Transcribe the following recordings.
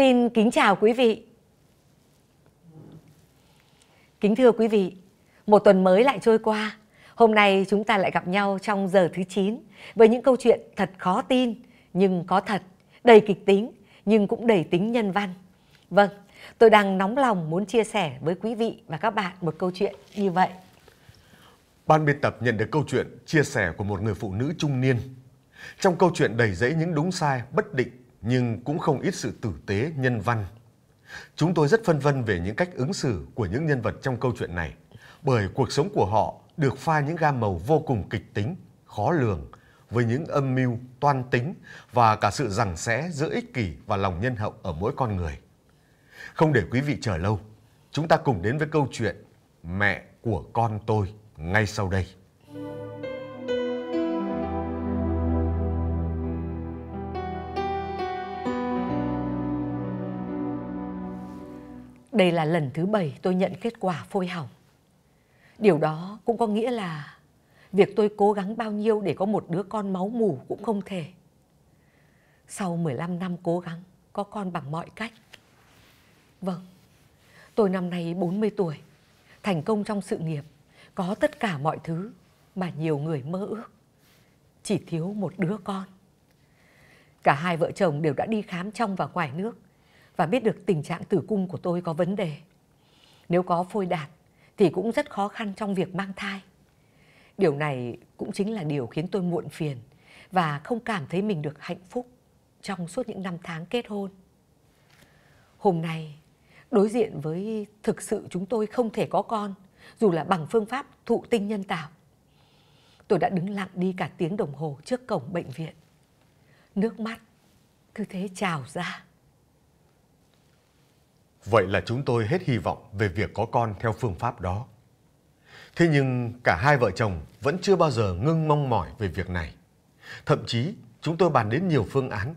Xin kính chào quý vị. Kính thưa quý vị, một tuần mới lại trôi qua. Hôm nay chúng ta lại gặp nhau trong giờ thứ 9 với những câu chuyện thật khó tin nhưng có thật, đầy kịch tính nhưng cũng đầy tính nhân văn. Vâng, tôi đang nóng lòng muốn chia sẻ với quý vị và các bạn một câu chuyện như vậy. Ban biên tập nhận được câu chuyện chia sẻ của một người phụ nữ trung niên. Trong câu chuyện đầy rẫy những đúng sai, bất định nhưng cũng không ít sự tử tế, nhân văn. Chúng tôi rất phân vân về những cách ứng xử của những nhân vật trong câu chuyện này, bởi cuộc sống của họ được pha những gam màu vô cùng kịch tính, khó lường, với những âm mưu, toan tính và cả sự rằng xé giữa ích kỷ và lòng nhân hậu ở mỗi con người. Không để quý vị chờ lâu, chúng ta cùng đến với câu chuyện Mẹ của con tôi ngay sau đây. Đây là lần thứ bảy tôi nhận kết quả phôi hỏng. Điều đó cũng có nghĩa là việc tôi cố gắng bao nhiêu để có một đứa con máu mù cũng không thể. Sau 15 năm cố gắng, có con bằng mọi cách. Vâng, tôi năm nay 40 tuổi, thành công trong sự nghiệp, có tất cả mọi thứ mà nhiều người mơ ước. Chỉ thiếu một đứa con. Cả hai vợ chồng đều đã đi khám trong và ngoài nước, và biết được tình trạng tử cung của tôi có vấn đề. Nếu có phôi đạt thì cũng rất khó khăn trong việc mang thai. Điều này cũng chính là điều khiến tôi muộn phiền và không cảm thấy mình được hạnh phúc trong suốt những năm tháng kết hôn. Hôm nay, đối diện với thực sự chúng tôi không thể có con, dù là bằng phương pháp thụ tinh nhân tạo. Tôi đã đứng lặng đi cả tiếng đồng hồ trước cổng bệnh viện. Nước mắt cứ thế trào ra. Vậy là chúng tôi hết hy vọng về việc có con theo phương pháp đó. Thế nhưng cả hai vợ chồng vẫn chưa bao giờ ngưng mong mỏi về việc này. Thậm chí chúng tôi bàn đến nhiều phương án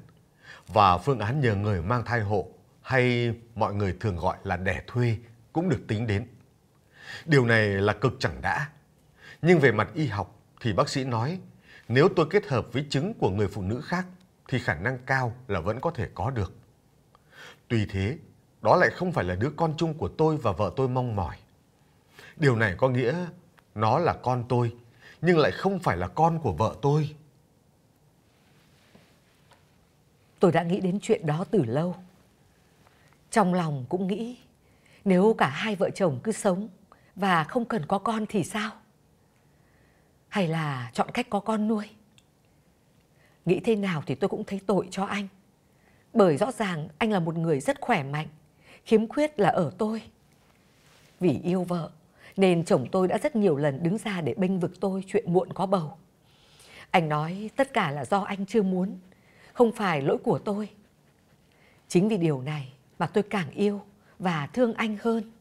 và phương án nhờ người mang thai hộ hay mọi người thường gọi là đẻ thuê cũng được tính đến. Điều này là cực chẳng đã. Nhưng về mặt y học thì bác sĩ nói nếu tôi kết hợp với trứng của người phụ nữ khác thì khả năng cao là vẫn có thể có được. tùy thế, đó lại không phải là đứa con chung của tôi và vợ tôi mong mỏi. Điều này có nghĩa nó là con tôi, nhưng lại không phải là con của vợ tôi. Tôi đã nghĩ đến chuyện đó từ lâu. Trong lòng cũng nghĩ, nếu cả hai vợ chồng cứ sống và không cần có con thì sao? Hay là chọn cách có con nuôi? Nghĩ thế nào thì tôi cũng thấy tội cho anh. Bởi rõ ràng anh là một người rất khỏe mạnh khiếm khuyết là ở tôi. Vì yêu vợ, nên chồng tôi đã rất nhiều lần đứng ra để bênh vực tôi chuyện muộn có bầu. Anh nói tất cả là do anh chưa muốn, không phải lỗi của tôi. Chính vì điều này mà tôi càng yêu và thương anh hơn.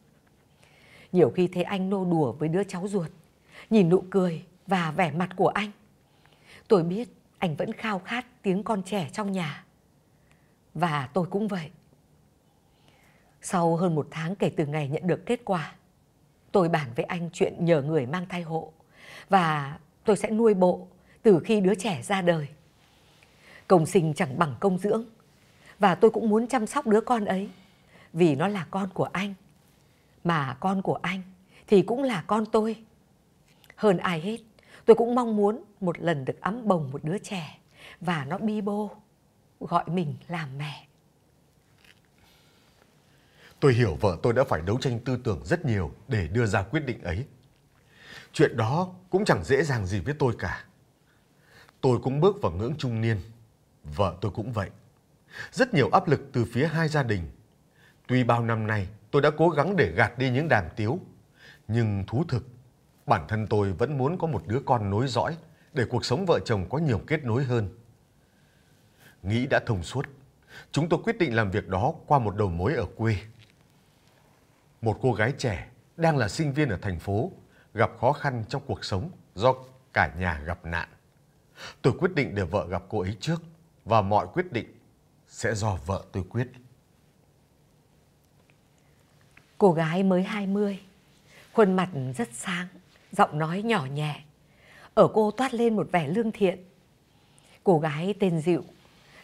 Nhiều khi thấy anh nô đùa với đứa cháu ruột, nhìn nụ cười và vẻ mặt của anh. Tôi biết anh vẫn khao khát tiếng con trẻ trong nhà. Và tôi cũng vậy. Sau hơn một tháng kể từ ngày nhận được kết quả, tôi bàn với anh chuyện nhờ người mang thai hộ và tôi sẽ nuôi bộ từ khi đứa trẻ ra đời. Công sinh chẳng bằng công dưỡng và tôi cũng muốn chăm sóc đứa con ấy vì nó là con của anh. Mà con của anh thì cũng là con tôi. Hơn ai hết, tôi cũng mong muốn một lần được ấm bồng một đứa trẻ và nó bi bô gọi mình làm mẹ. Tôi hiểu vợ tôi đã phải đấu tranh tư tưởng rất nhiều để đưa ra quyết định ấy. Chuyện đó cũng chẳng dễ dàng gì với tôi cả. Tôi cũng bước vào ngưỡng trung niên, vợ tôi cũng vậy. Rất nhiều áp lực từ phía hai gia đình. Tuy bao năm nay tôi đã cố gắng để gạt đi những đàm tiếu, nhưng thú thực, bản thân tôi vẫn muốn có một đứa con nối dõi để cuộc sống vợ chồng có nhiều kết nối hơn. Nghĩ đã thông suốt, chúng tôi quyết định làm việc đó qua một đầu mối ở quê một cô gái trẻ đang là sinh viên ở thành phố gặp khó khăn trong cuộc sống do cả nhà gặp nạn. Tôi quyết định để vợ gặp cô ấy trước và mọi quyết định sẽ do vợ tôi quyết. Cô gái mới 20, khuôn mặt rất sáng, giọng nói nhỏ nhẹ. Ở cô toát lên một vẻ lương thiện. Cô gái tên Dịu,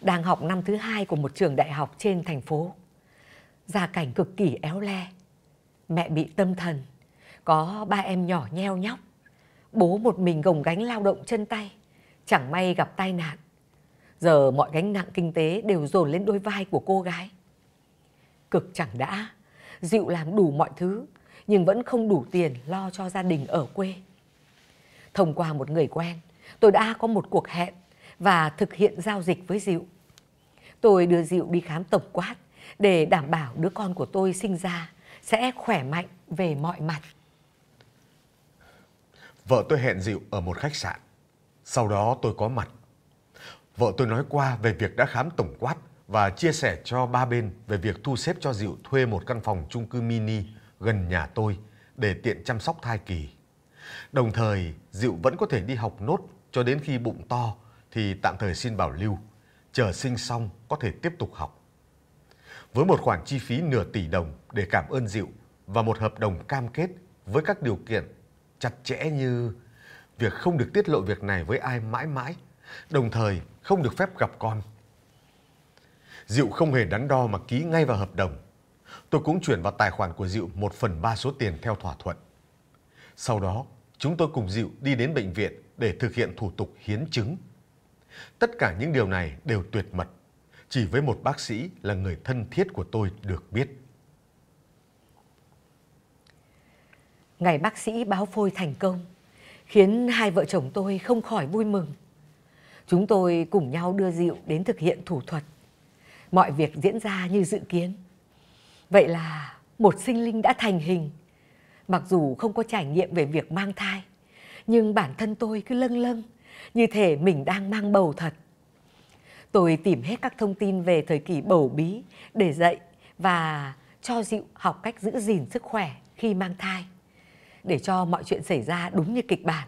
đang học năm thứ hai của một trường đại học trên thành phố. Gia cảnh cực kỳ éo le Mẹ bị tâm thần, có ba em nhỏ nheo nhóc. Bố một mình gồng gánh lao động chân tay, chẳng may gặp tai nạn. Giờ mọi gánh nặng kinh tế đều dồn lên đôi vai của cô gái. Cực chẳng đã, dịu làm đủ mọi thứ, nhưng vẫn không đủ tiền lo cho gia đình ở quê. Thông qua một người quen, tôi đã có một cuộc hẹn và thực hiện giao dịch với Diệu. Tôi đưa Diệu đi khám tổng quát để đảm bảo đứa con của tôi sinh ra sẽ khỏe mạnh về mọi mặt. Vợ tôi hẹn dịu ở một khách sạn. Sau đó tôi có mặt. Vợ tôi nói qua về việc đã khám tổng quát và chia sẻ cho ba bên về việc thu xếp cho Diệu thuê một căn phòng chung cư mini gần nhà tôi để tiện chăm sóc thai kỳ. Đồng thời, Diệu vẫn có thể đi học nốt cho đến khi bụng to thì tạm thời xin bảo lưu, chờ sinh xong có thể tiếp tục học với một khoản chi phí nửa tỷ đồng để cảm ơn Diệu và một hợp đồng cam kết với các điều kiện chặt chẽ như việc không được tiết lộ việc này với ai mãi mãi, đồng thời không được phép gặp con. Diệu không hề đắn đo mà ký ngay vào hợp đồng. Tôi cũng chuyển vào tài khoản của Diệu một phần ba số tiền theo thỏa thuận. Sau đó, chúng tôi cùng Diệu đi đến bệnh viện để thực hiện thủ tục hiến chứng. Tất cả những điều này đều tuyệt mật chỉ với một bác sĩ là người thân thiết của tôi được biết. Ngày bác sĩ báo phôi thành công khiến hai vợ chồng tôi không khỏi vui mừng. Chúng tôi cùng nhau đưa Diệu đến thực hiện thủ thuật. Mọi việc diễn ra như dự kiến. Vậy là một sinh linh đã thành hình. Mặc dù không có trải nghiệm về việc mang thai, nhưng bản thân tôi cứ lâng lâng, như thể mình đang mang bầu thật tôi tìm hết các thông tin về thời kỳ bầu bí để dạy và cho Dịu học cách giữ gìn sức khỏe khi mang thai. Để cho mọi chuyện xảy ra đúng như kịch bản,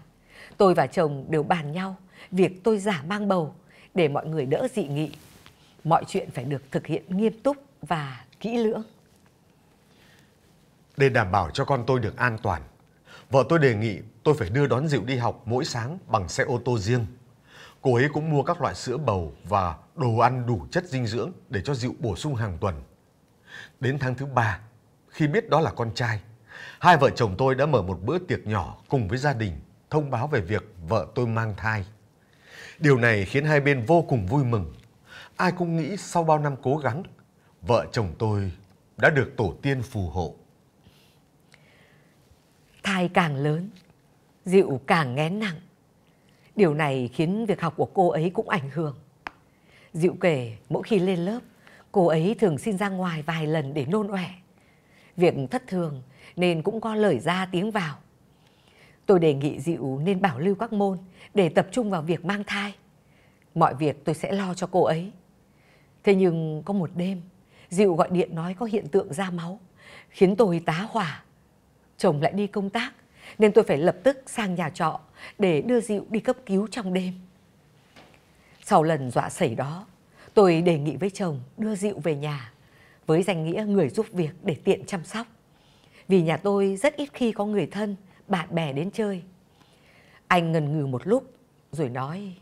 tôi và chồng đều bàn nhau việc tôi giả mang bầu để mọi người đỡ dị nghị. Mọi chuyện phải được thực hiện nghiêm túc và kỹ lưỡng. Để đảm bảo cho con tôi được an toàn, vợ tôi đề nghị tôi phải đưa đón Dịu đi học mỗi sáng bằng xe ô tô riêng Cô ấy cũng mua các loại sữa bầu và đồ ăn đủ chất dinh dưỡng để cho Diệu bổ sung hàng tuần. Đến tháng thứ ba, khi biết đó là con trai, hai vợ chồng tôi đã mở một bữa tiệc nhỏ cùng với gia đình thông báo về việc vợ tôi mang thai. Điều này khiến hai bên vô cùng vui mừng. Ai cũng nghĩ sau bao năm cố gắng, vợ chồng tôi đã được tổ tiên phù hộ. Thai càng lớn, dịu càng ngén nặng. Điều này khiến việc học của cô ấy cũng ảnh hưởng. Dịu kể, mỗi khi lên lớp, cô ấy thường xin ra ngoài vài lần để nôn ọe. Việc thất thường nên cũng có lời ra tiếng vào. Tôi đề nghị Dịu nên bảo lưu các môn để tập trung vào việc mang thai. Mọi việc tôi sẽ lo cho cô ấy. Thế nhưng có một đêm, Dịu gọi điện nói có hiện tượng ra máu, khiến tôi tá hỏa. Chồng lại đi công tác, nên tôi phải lập tức sang nhà trọ để đưa Diệu đi cấp cứu trong đêm. Sau lần dọa xảy đó, tôi đề nghị với chồng đưa Diệu về nhà với danh nghĩa người giúp việc để tiện chăm sóc. Vì nhà tôi rất ít khi có người thân, bạn bè đến chơi. Anh ngần ngừ một lúc rồi nói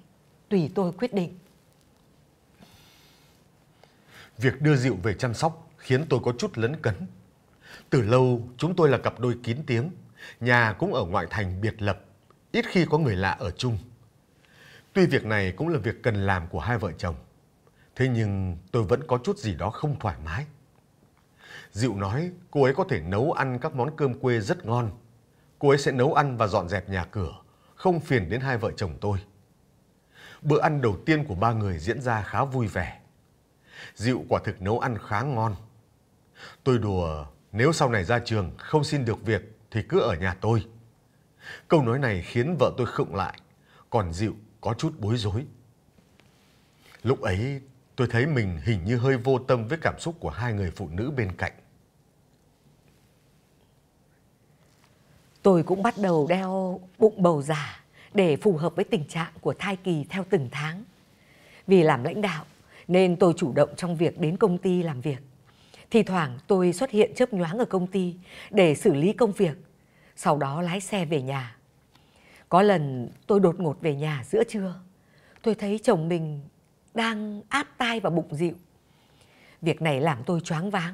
tùy tôi quyết định. Việc đưa Diệu về chăm sóc khiến tôi có chút lấn cấn. Từ lâu chúng tôi là cặp đôi kín tiếng nhà cũng ở ngoại thành biệt lập, ít khi có người lạ ở chung. Tuy việc này cũng là việc cần làm của hai vợ chồng, thế nhưng tôi vẫn có chút gì đó không thoải mái. Dịu nói cô ấy có thể nấu ăn các món cơm quê rất ngon. Cô ấy sẽ nấu ăn và dọn dẹp nhà cửa, không phiền đến hai vợ chồng tôi. Bữa ăn đầu tiên của ba người diễn ra khá vui vẻ. Dịu quả thực nấu ăn khá ngon. Tôi đùa nếu sau này ra trường không xin được việc thì cứ ở nhà tôi. Câu nói này khiến vợ tôi khựng lại, còn Dịu có chút bối rối. Lúc ấy tôi thấy mình hình như hơi vô tâm với cảm xúc của hai người phụ nữ bên cạnh. Tôi cũng bắt đầu đeo bụng bầu giả để phù hợp với tình trạng của thai kỳ theo từng tháng. Vì làm lãnh đạo nên tôi chủ động trong việc đến công ty làm việc. Thì thoảng tôi xuất hiện chớp nhoáng ở công ty để xử lý công việc, sau đó lái xe về nhà. Có lần tôi đột ngột về nhà giữa trưa, tôi thấy chồng mình đang áp tai vào bụng dịu. Việc này làm tôi choáng váng.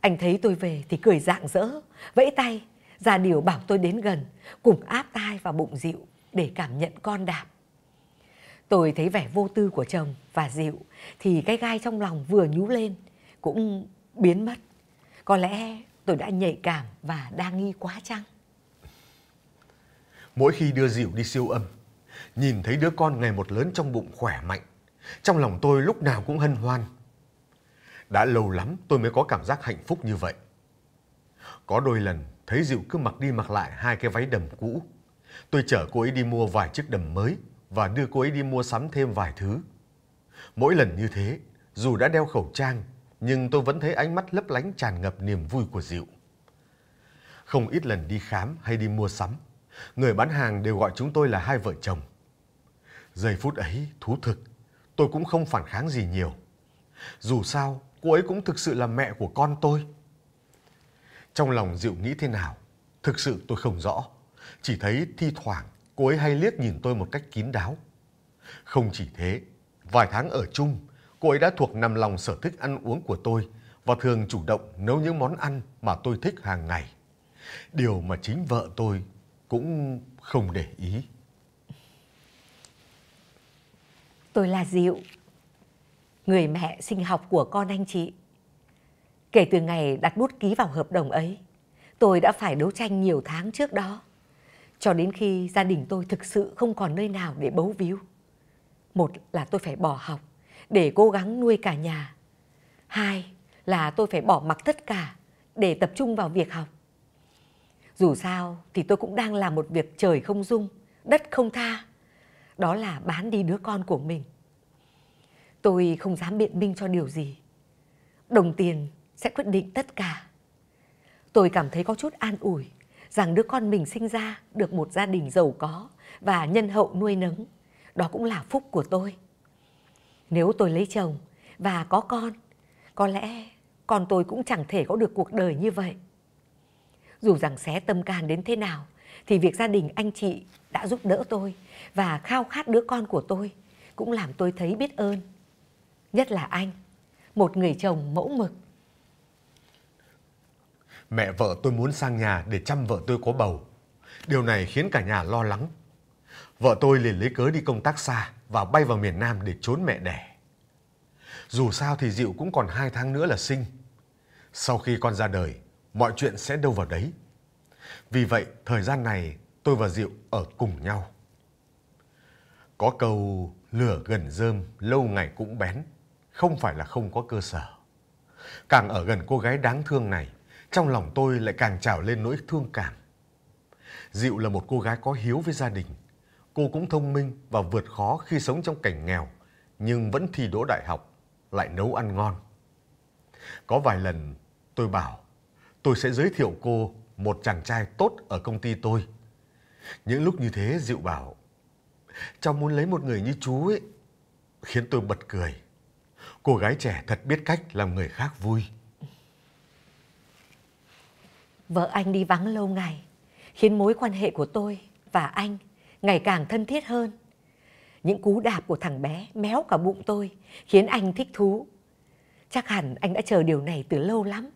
Anh thấy tôi về thì cười rạng rỡ, vẫy tay, ra điều bảo tôi đến gần, cùng áp tai vào bụng dịu để cảm nhận con đạp. Tôi thấy vẻ vô tư của chồng và dịu thì cái gai trong lòng vừa nhú lên, cũng biến mất. Có lẽ tôi đã nhạy cảm và đa nghi quá chăng? Mỗi khi đưa Diệu đi siêu âm, nhìn thấy đứa con ngày một lớn trong bụng khỏe mạnh, trong lòng tôi lúc nào cũng hân hoan. Đã lâu lắm tôi mới có cảm giác hạnh phúc như vậy. Có đôi lần thấy Diệu cứ mặc đi mặc lại hai cái váy đầm cũ. Tôi chở cô ấy đi mua vài chiếc đầm mới và đưa cô ấy đi mua sắm thêm vài thứ. Mỗi lần như thế, dù đã đeo khẩu trang nhưng tôi vẫn thấy ánh mắt lấp lánh tràn ngập niềm vui của Diệu. Không ít lần đi khám hay đi mua sắm, người bán hàng đều gọi chúng tôi là hai vợ chồng. Giây phút ấy, thú thực, tôi cũng không phản kháng gì nhiều. Dù sao, cô ấy cũng thực sự là mẹ của con tôi. Trong lòng Diệu nghĩ thế nào, thực sự tôi không rõ. Chỉ thấy thi thoảng cô ấy hay liếc nhìn tôi một cách kín đáo. Không chỉ thế, vài tháng ở chung, Cô ấy đã thuộc nằm lòng sở thích ăn uống của tôi và thường chủ động nấu những món ăn mà tôi thích hàng ngày. Điều mà chính vợ tôi cũng không để ý. Tôi là Diệu, người mẹ sinh học của con anh chị. Kể từ ngày đặt bút ký vào hợp đồng ấy, tôi đã phải đấu tranh nhiều tháng trước đó. Cho đến khi gia đình tôi thực sự không còn nơi nào để bấu víu. Một là tôi phải bỏ học, để cố gắng nuôi cả nhà. Hai là tôi phải bỏ mặc tất cả để tập trung vào việc học. Dù sao thì tôi cũng đang làm một việc trời không dung, đất không tha. Đó là bán đi đứa con của mình. Tôi không dám biện minh cho điều gì. Đồng tiền sẽ quyết định tất cả. Tôi cảm thấy có chút an ủi rằng đứa con mình sinh ra được một gia đình giàu có và nhân hậu nuôi nấng. Đó cũng là phúc của tôi. Nếu tôi lấy chồng và có con, có lẽ con tôi cũng chẳng thể có được cuộc đời như vậy. Dù rằng xé tâm can đến thế nào, thì việc gia đình anh chị đã giúp đỡ tôi và khao khát đứa con của tôi cũng làm tôi thấy biết ơn. Nhất là anh, một người chồng mẫu mực. Mẹ vợ tôi muốn sang nhà để chăm vợ tôi có bầu. Điều này khiến cả nhà lo lắng Vợ tôi liền lấy cớ đi công tác xa và bay vào miền Nam để trốn mẹ đẻ. Dù sao thì Diệu cũng còn hai tháng nữa là sinh. Sau khi con ra đời, mọi chuyện sẽ đâu vào đấy. Vì vậy, thời gian này tôi và Diệu ở cùng nhau. Có câu lửa gần rơm lâu ngày cũng bén, không phải là không có cơ sở. Càng ở gần cô gái đáng thương này, trong lòng tôi lại càng trào lên nỗi thương cảm. Diệu là một cô gái có hiếu với gia đình, Cô cũng thông minh và vượt khó khi sống trong cảnh nghèo, nhưng vẫn thi đỗ đại học, lại nấu ăn ngon. Có vài lần tôi bảo tôi sẽ giới thiệu cô một chàng trai tốt ở công ty tôi. Những lúc như thế dịu bảo Cháu muốn lấy một người như chú ấy Khiến tôi bật cười Cô gái trẻ thật biết cách làm người khác vui Vợ anh đi vắng lâu ngày Khiến mối quan hệ của tôi và anh ngày càng thân thiết hơn. Những cú đạp của thằng bé méo cả bụng tôi, khiến anh thích thú. Chắc hẳn anh đã chờ điều này từ lâu lắm.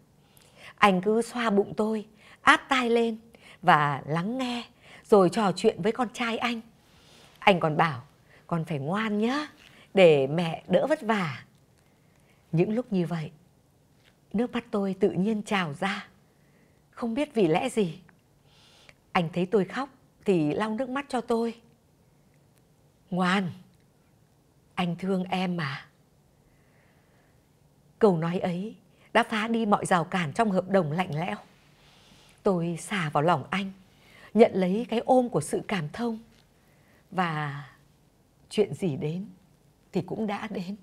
Anh cứ xoa bụng tôi, áp tai lên và lắng nghe, rồi trò chuyện với con trai anh. Anh còn bảo, con phải ngoan nhá, để mẹ đỡ vất vả. Những lúc như vậy, nước mắt tôi tự nhiên trào ra. Không biết vì lẽ gì. Anh thấy tôi khóc thì lau nước mắt cho tôi. Ngoan, anh thương em mà. Câu nói ấy đã phá đi mọi rào cản trong hợp đồng lạnh lẽo. Tôi xả vào lòng anh, nhận lấy cái ôm của sự cảm thông. Và chuyện gì đến thì cũng đã đến.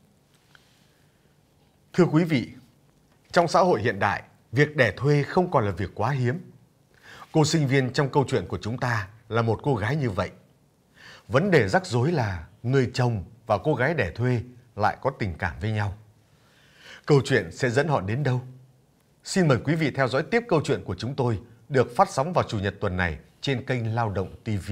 Thưa quý vị, trong xã hội hiện đại, việc đẻ thuê không còn là việc quá hiếm. Cô sinh viên trong câu chuyện của chúng ta là một cô gái như vậy. Vấn đề rắc rối là người chồng và cô gái đẻ thuê lại có tình cảm với nhau. Câu chuyện sẽ dẫn họ đến đâu? Xin mời quý vị theo dõi tiếp câu chuyện của chúng tôi được phát sóng vào Chủ nhật tuần này trên kênh Lao động TV.